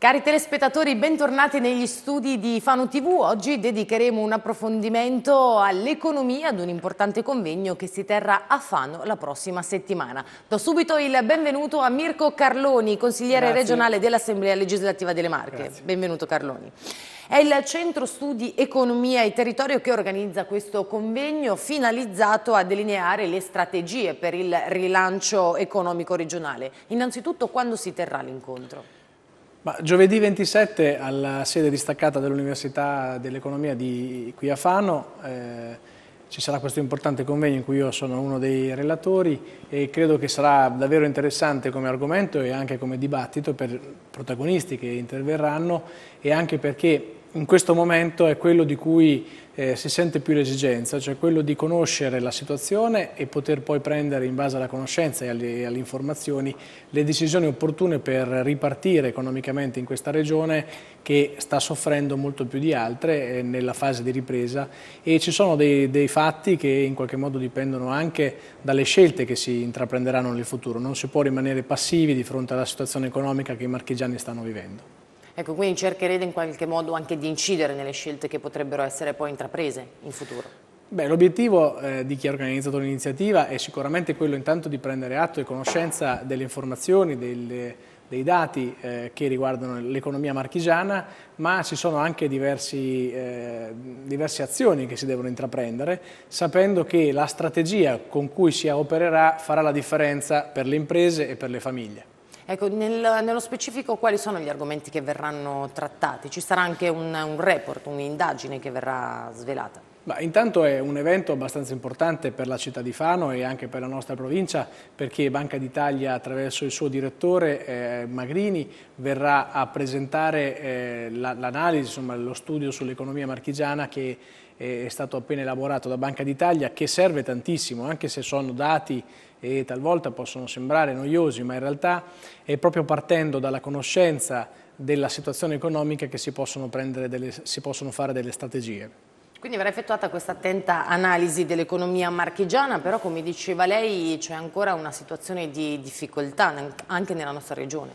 Cari telespettatori, bentornati negli studi di Fano TV. Oggi dedicheremo un approfondimento all'economia ad un importante convegno che si terrà a Fano la prossima settimana. Do subito il benvenuto a Mirko Carloni, consigliere Grazie. regionale dell'Assemblea legislativa delle Marche. Grazie. Benvenuto Carloni. È il Centro Studi Economia e Territorio che organizza questo convegno finalizzato a delineare le strategie per il rilancio economico regionale. Innanzitutto quando si terrà l'incontro? Ma giovedì 27 alla sede distaccata dell'Università dell'Economia di qui a Fano eh, ci sarà questo importante convegno in cui io sono uno dei relatori e credo che sarà davvero interessante come argomento e anche come dibattito per protagonisti che interverranno e anche perché in questo momento è quello di cui eh, si sente più l'esigenza, cioè quello di conoscere la situazione e poter poi prendere in base alla conoscenza e alle, alle informazioni le decisioni opportune per ripartire economicamente in questa regione che sta soffrendo molto più di altre eh, nella fase di ripresa e ci sono dei, dei fatti che in qualche modo dipendono anche dalle scelte che si intraprenderanno nel futuro, non si può rimanere passivi di fronte alla situazione economica che i marchigiani stanno vivendo. Ecco, quindi cercherete in qualche modo anche di incidere nelle scelte che potrebbero essere poi intraprese in futuro. L'obiettivo eh, di chi ha organizzato l'iniziativa è sicuramente quello intanto di prendere atto e conoscenza delle informazioni, delle, dei dati eh, che riguardano l'economia marchigiana, ma ci sono anche diversi, eh, diverse azioni che si devono intraprendere, sapendo che la strategia con cui si opererà farà la differenza per le imprese e per le famiglie. Ecco, nel, nello specifico quali sono gli argomenti che verranno trattati? Ci sarà anche un, un report, un'indagine che verrà svelata? Ma intanto è un evento abbastanza importante per la città di Fano e anche per la nostra provincia perché Banca d'Italia attraverso il suo direttore eh, Magrini verrà a presentare eh, l'analisi, la, lo studio sull'economia marchigiana che eh, è stato appena elaborato da Banca d'Italia che serve tantissimo anche se sono dati e talvolta possono sembrare noiosi, ma in realtà è proprio partendo dalla conoscenza della situazione economica che si possono, delle, si possono fare delle strategie. Quindi verrà effettuata questa attenta analisi dell'economia marchigiana, però come diceva lei c'è ancora una situazione di difficoltà anche nella nostra regione.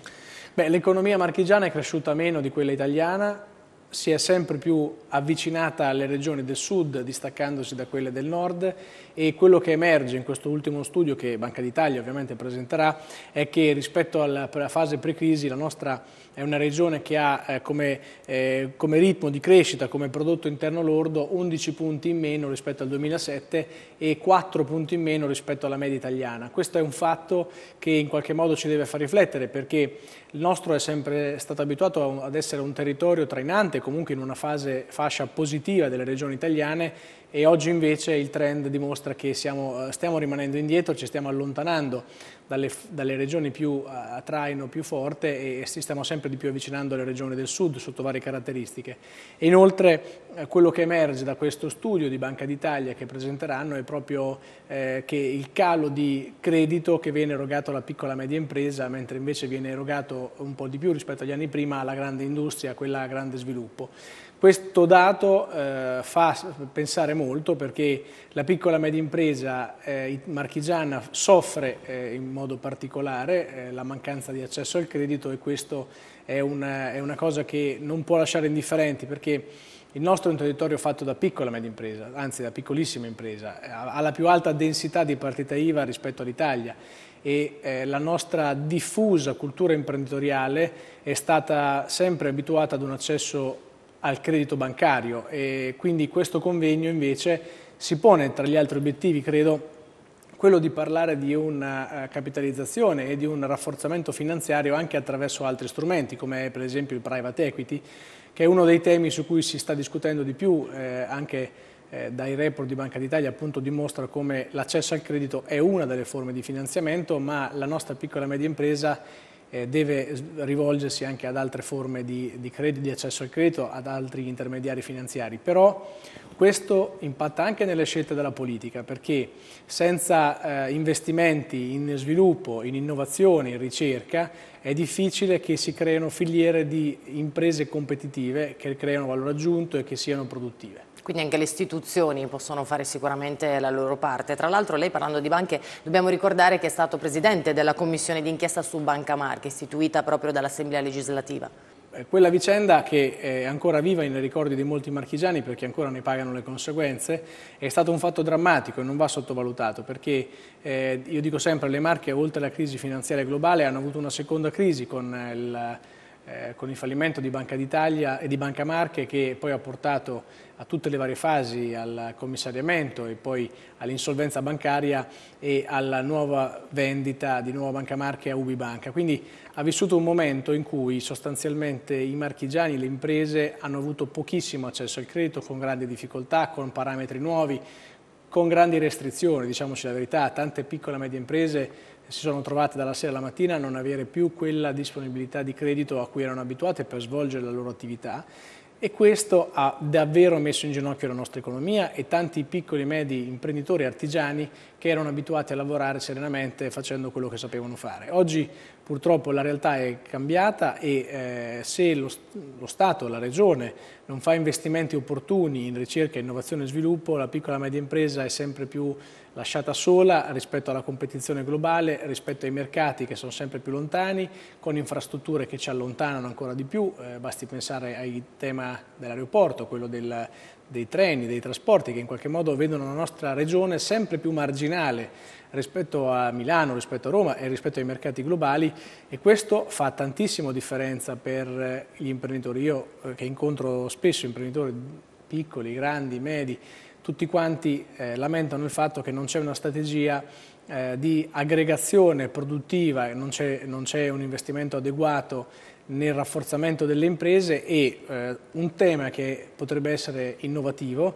l'economia marchigiana è cresciuta meno di quella italiana, si è sempre più avvicinata alle regioni del sud, distaccandosi da quelle del nord e quello che emerge in questo ultimo studio che Banca d'Italia ovviamente presenterà è che rispetto alla fase pre-crisi la nostra è una regione che ha eh, come, eh, come ritmo di crescita, come prodotto interno lordo 11 punti in meno rispetto al 2007 e 4 punti in meno rispetto alla media italiana. Questo è un fatto che in qualche modo ci deve far riflettere perché il nostro è sempre stato abituato ad essere un territorio trainante, comunque in una fase, fascia positiva delle regioni italiane e oggi invece il trend dimostra che siamo, eh, stiamo rimanendo indietro, ci stiamo allontanando dalle, dalle regioni più eh, a, traino più forte e, ci stiamo sempre di più avvicinando alle regioni del sud sotto varie caratteristiche. E inoltre eh, quello che emerge da questo studio di Banca d'Italia che presenteranno è proprio eh, che il calo di credito che viene erogato alla piccola e media impresa, mentre invece viene erogato un po' di più rispetto agli anni prima alla grande industria, quella a grande sviluppo. Questo dato eh, fa pensare molto perché la piccola e media impresa eh, marchigiana soffre eh, in modo particolare eh, la mancanza di accesso al credito e questo è una, è una cosa che non può lasciare indifferenti perché il nostro è un territorio fatto da piccola e media impresa, anzi da piccolissima impresa, eh, ha la più alta densità di partita IVA rispetto all'Italia e eh, la nostra diffusa cultura imprenditoriale è stata sempre abituata ad un accesso al credito bancario e quindi questo convegno invece si pone tra gli altri obiettivi, credo, quello di parlare di una eh, capitalizzazione e di un rafforzamento finanziario anche attraverso altri strumenti come per esempio il private equity che è uno dei temi su cui si sta discutendo di più eh, anche eh, dai report di Banca d'Italia appunto dimostra come l'accesso al credito è una delle forme di finanziamento ma la nostra piccola e media impresa eh, deve rivolgersi anche ad altre forme di, di, credito, di accesso al credito, ad altri intermediari finanziari. Però questo impatta anche nelle scelte della politica, perché senza eh, investimenti in sviluppo, in innovazione, in ricerca, è difficile che si creino filiere di imprese competitive che creano valore aggiunto e che siano produttive. Quindi anche le istituzioni possono fare sicuramente la loro parte. Tra l'altro lei parlando di banche dobbiamo ricordare che è stato presidente della commissione d'inchiesta su Banca Marche istituita proprio dall'Assemblea legislativa quella vicenda che è ancora viva nei ricordi di molti marchigiani perché ancora ne pagano le conseguenze è stato un fatto drammatico e non va sottovalutato perché eh, io dico sempre le Marche oltre alla crisi finanziaria globale hanno avuto una seconda crisi con il eh, con il fallimento di Banca d'Italia e di Banca Marche che poi ha portato a tutte le varie fasi, al commissariamento e poi all'insolvenza bancaria e alla nuova vendita di Nuova Banca Marche a Ubibanca. Quindi ha vissuto un momento in cui sostanzialmente i marchigiani, e le imprese hanno avuto pochissimo accesso al credito con grandi difficoltà, con parametri nuovi, con grandi restrizioni, diciamoci la verità, tante piccole e medie imprese si sono trovate dalla sera alla mattina a non avere più quella disponibilità di credito a cui erano abituate per svolgere la loro attività e questo ha davvero messo in ginocchio la nostra economia e tanti piccoli e medi imprenditori artigiani che erano abituati a lavorare serenamente facendo quello che sapevano fare. Oggi Purtroppo la realtà è cambiata e eh, se lo, lo, Stato, la Regione, non fa investimenti opportuni in ricerca, innovazione e sviluppo, la piccola e media impresa è sempre più lasciata sola rispetto alla competizione globale, rispetto ai mercati che sono sempre più lontani, con infrastrutture che ci allontanano ancora di più, eh, basti pensare al tema dell'aeroporto, quello del, dei treni, dei trasporti, che in qualche modo vedono la nostra Regione sempre più marginale rispetto a Milano, rispetto a Roma e rispetto ai mercati globali e questo fa tantissimo differenza per eh, gli imprenditori. Io eh, che incontro spesso imprenditori piccoli, grandi, medi, tutti quanti eh, lamentano il fatto che non c'è una strategia eh, di aggregazione produttiva, non c'è un investimento adeguato nel rafforzamento delle imprese e eh, un tema che potrebbe essere innovativo,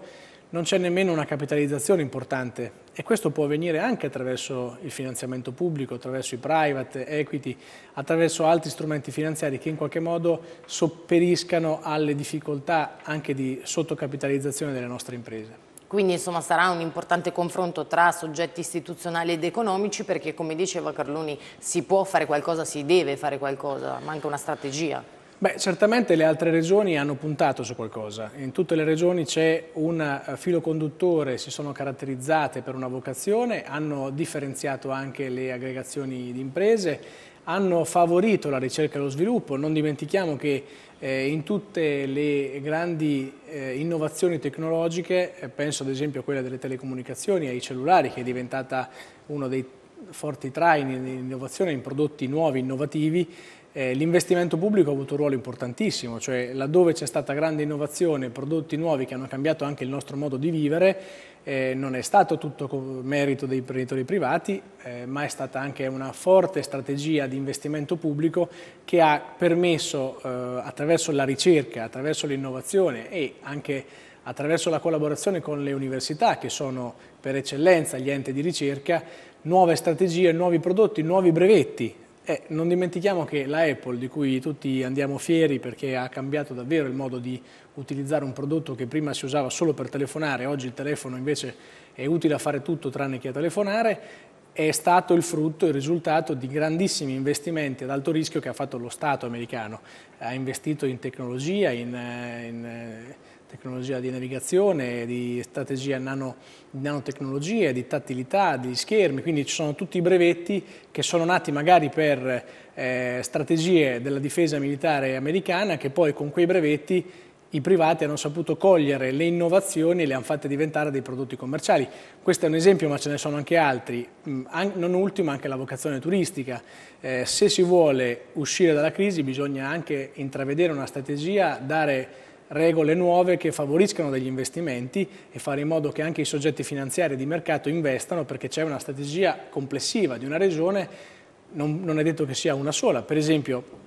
non c'è nemmeno una capitalizzazione importante e questo può avvenire anche attraverso il finanziamento pubblico, attraverso i private equity, attraverso altri strumenti finanziari che in qualche modo sopperiscano alle difficoltà anche di sottocapitalizzazione delle nostre imprese. Quindi insomma, sarà un importante confronto tra soggetti istituzionali ed economici perché come diceva Carloni si può fare qualcosa, si deve fare qualcosa, ma anche una strategia. Beh, certamente le altre regioni hanno puntato su qualcosa. In tutte le regioni c'è un eh, filo conduttore, si sono caratterizzate per una vocazione, hanno differenziato anche le aggregazioni di imprese, hanno favorito la ricerca e lo sviluppo. Non dimentichiamo che eh, in tutte le grandi eh, innovazioni tecnologiche, eh, penso ad esempio a quella delle telecomunicazioni, ai cellulari, che è diventata uno dei forti traini di innovazione in prodotti nuovi, innovativi, eh, l'investimento pubblico ha avuto un ruolo importantissimo, cioè laddove c'è stata grande innovazione, prodotti nuovi che hanno cambiato anche il nostro modo di vivere, eh, non è stato tutto merito dei imprenditori privati, eh, ma è stata anche una forte strategia di investimento pubblico che ha permesso eh, attraverso la ricerca, attraverso l'innovazione e anche attraverso la collaborazione con le università, che sono per eccellenza gli enti di ricerca, nuove strategie, nuovi prodotti, nuovi brevetti. Eh, non dimentichiamo che la Apple, di cui tutti andiamo fieri perché ha cambiato davvero il modo di utilizzare un prodotto che prima si usava solo per telefonare, oggi il telefono invece è utile a fare tutto tranne che a telefonare, è stato il frutto, il risultato di grandissimi investimenti ad alto rischio che ha fatto lo Stato americano. Ha investito in tecnologia, in, eh, in eh, tecnologia di navigazione, di strategia nano, di nanotecnologie, di tattilità, di schermi, quindi ci sono tutti i brevetti che sono nati magari per eh, strategie della difesa militare americana che poi con quei brevetti i privati hanno saputo cogliere le innovazioni e le hanno fatte diventare dei prodotti commerciali. Questo è un esempio, ma ce ne sono anche altri, mm, non ultimo anche la vocazione turistica. Eh, se si vuole uscire dalla crisi bisogna anche intravedere una strategia, dare regole nuove che favoriscano degli investimenti e fare in modo che anche i soggetti finanziari di mercato investano perché c'è una strategia complessiva di una regione, non, non è detto che sia una sola. Per esempio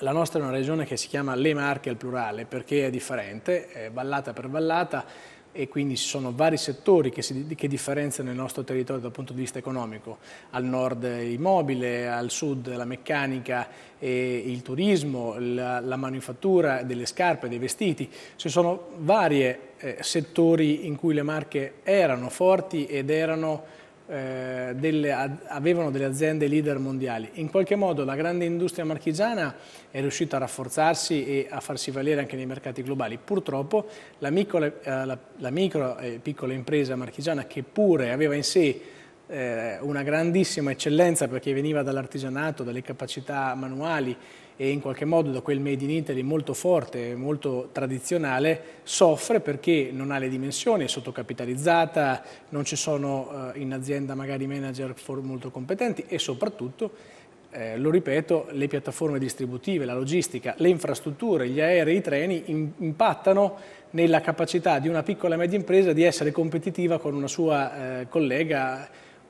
la nostra è una regione che si chiama Le Marche al plurale perché è differente, è vallata per vallata, e quindi ci sono vari settori che, si, che, differenziano il nostro territorio dal punto di vista economico, al nord il mobile, al sud la meccanica e il turismo, la, la manifattura delle scarpe, dei vestiti, ci sono vari eh, settori in cui le marche erano forti ed erano eh, delle, avevano delle aziende leader mondiali. In qualche modo la grande industria marchigiana è riuscita a rafforzarsi e a farsi valere anche nei mercati globali. Purtroppo la micro, eh, la, la micro e piccola impresa marchigiana che pure aveva in sé eh, una grandissima eccellenza perché veniva dall'artigianato, dalle capacità manuali e in qualche modo da quel made in Italy molto forte, molto tradizionale, soffre perché non ha le dimensioni, è sottocapitalizzata, non ci sono eh, in azienda magari manager molto competenti e soprattutto eh, lo ripeto, le piattaforme distributive, la logistica, le infrastrutture, gli aerei, i treni in, impattano nella capacità di una piccola e media impresa di essere competitiva con una sua eh, collega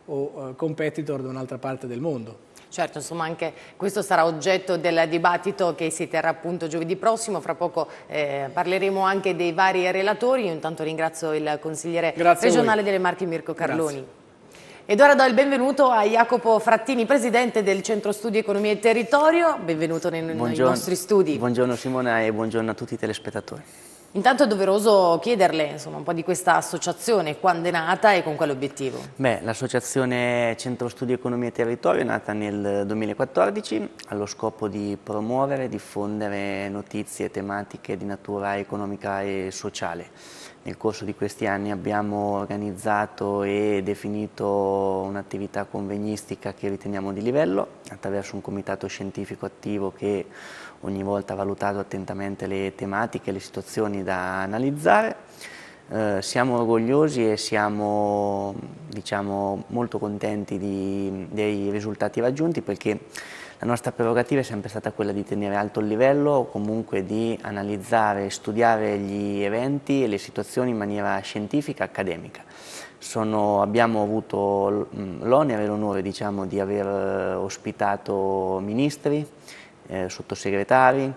o eh, competitor da un'altra parte del mondo. Certo, insomma anche questo sarà oggetto del dibattito che si terrà appunto giovedì prossimo, fra poco eh, parleremo anche dei vari relatori, io intanto ringrazio il consigliere Grazie regionale delle Marche Mirko Carloni. Grazie. Ed ora do il benvenuto a Jacopo Frattini, presidente del Centro Studi Economia e Territorio, benvenuto nei, nei nostri studi. Buongiorno Simona e buongiorno a tutti i telespettatori. Intanto è doveroso chiederle insomma, un po' di questa associazione, quando è nata e con quale obiettivo? L'associazione Centro Studi Economia e Territorio è nata nel 2014 allo scopo di promuovere e diffondere notizie tematiche di natura economica e sociale. Nel corso di questi anni abbiamo organizzato e definito un'attività convegnistica che riteniamo di livello attraverso un comitato scientifico attivo che ogni volta ha valutato attentamente le tematiche e le situazioni da analizzare. Eh, siamo orgogliosi e siamo diciamo, molto contenti di, dei risultati raggiunti perché la nostra prerogativa è sempre stata quella di tenere alto il livello o comunque di analizzare e studiare gli eventi e le situazioni in maniera scientifica e accademica. Sono, abbiamo avuto mm, l'onere e l'onore diciamo, di aver eh, ospitato ministri, eh, sottosegretari,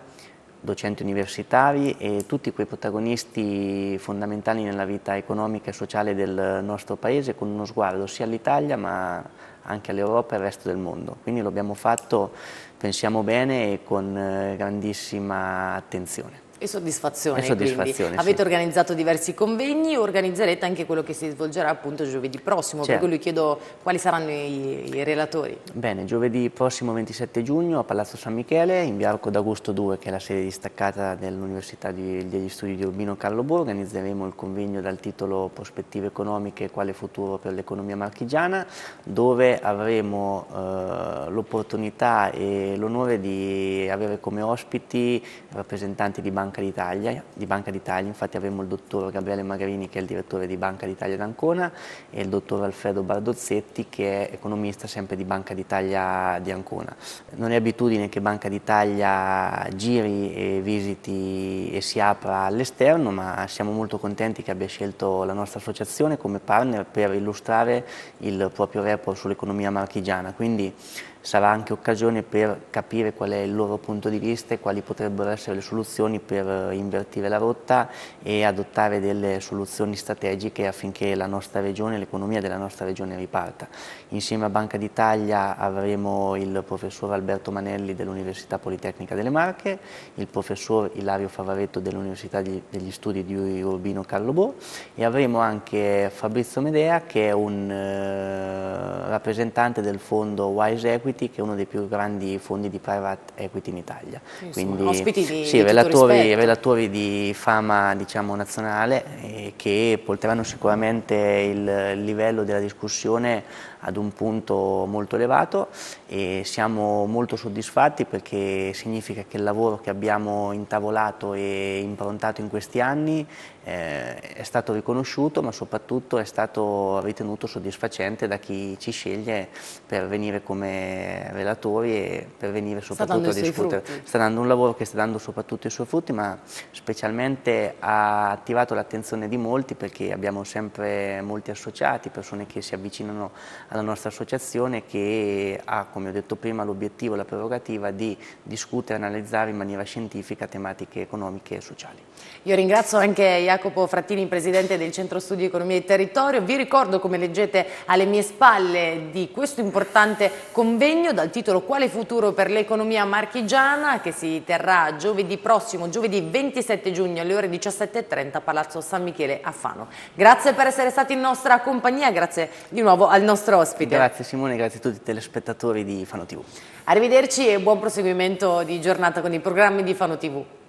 docenti universitari e tutti quei protagonisti fondamentali nella vita economica e sociale del nostro paese con uno sguardo sia all'Italia ma anche all'Europa e al resto del mondo. Quindi l'abbiamo fatto, pensiamo bene, e con eh, grandissima attenzione. E soddisfazione. E soddisfazione sì. Avete organizzato diversi convegni, organizzerete anche quello che si svolgerà appunto giovedì prossimo, certo. per cui chiedo quali saranno i, i, relatori. Bene, giovedì prossimo 27 giugno a Palazzo San Michele, in via Arco d'Agosto 2, che è la sede distaccata dell'Università degli Studi di Urbino Carlo Bo, organizzeremo il convegno dal titolo Prospettive economiche e quale futuro per l'economia marchigiana, dove avremo eh, l'opportunità e l'onore di avere come ospiti rappresentanti di banche Banca d'Italia, di Banca d'Italia infatti abbiamo il dottor Gabriele Magarini che è il direttore di Banca d'Italia d'Ancona e il dottor Alfredo Bardozzetti che è economista sempre di Banca d'Italia di Ancona. Non è abitudine che Banca d'Italia giri e visiti e si apra all'esterno ma siamo molto contenti che abbia scelto la nostra associazione come partner per illustrare il proprio report sull'economia marchigiana, quindi sarà anche occasione per capire qual è il loro punto di vista e quali potrebbero essere le soluzioni per eh, invertire la rotta e adottare delle soluzioni strategiche affinché la nostra regione, l'economia della nostra regione riparta. Insieme a Banca d'Italia avremo il professor Alberto Manelli dell'Università Politecnica delle Marche, il professor Ilario Favaretto dell'Università degli Studi di Urbino Carlo Bo e avremo anche Fabrizio Medea che è un eh, rappresentante del fondo Wise Equity Equity che è uno dei più grandi fondi di private equity in Italia. Quindi, ospiti di, sì, di relatori, relatori, di fama diciamo, nazionale eh, che porteranno sicuramente il livello della discussione ad un punto molto elevato e siamo molto soddisfatti perché significa che il lavoro che abbiamo intavolato e improntato in questi anni eh, è stato riconosciuto ma soprattutto è stato ritenuto soddisfacente da chi ci sceglie per venire come relatori e per venire soprattutto a discutere. Sta dando un lavoro che sta dando soprattutto i suoi frutti ma specialmente ha attivato l'attenzione di molti perché abbiamo sempre molti associati, persone che si avvicinano alla nostra associazione che ha, come ho detto prima, l'obiettivo e la prerogativa di discutere e analizzare in maniera scientifica tematiche economiche e sociali. Io ringrazio anche Jacopo Frattini, presidente del Centro Studi Economia e Territorio. Vi ricordo, come leggete alle mie spalle, di questo importante convegno dal titolo Quale futuro per l'economia marchigiana che si terrà giovedì prossimo, giovedì 27 giugno alle ore 17.30 a Palazzo San Michele a Fano. Grazie per essere stati in nostra compagnia, grazie di nuovo al nostro ospite. Grazie Simone, grazie a tutti i telespettatori di Fano TV. Arrivederci e buon proseguimento di giornata con i programmi di Fano TV.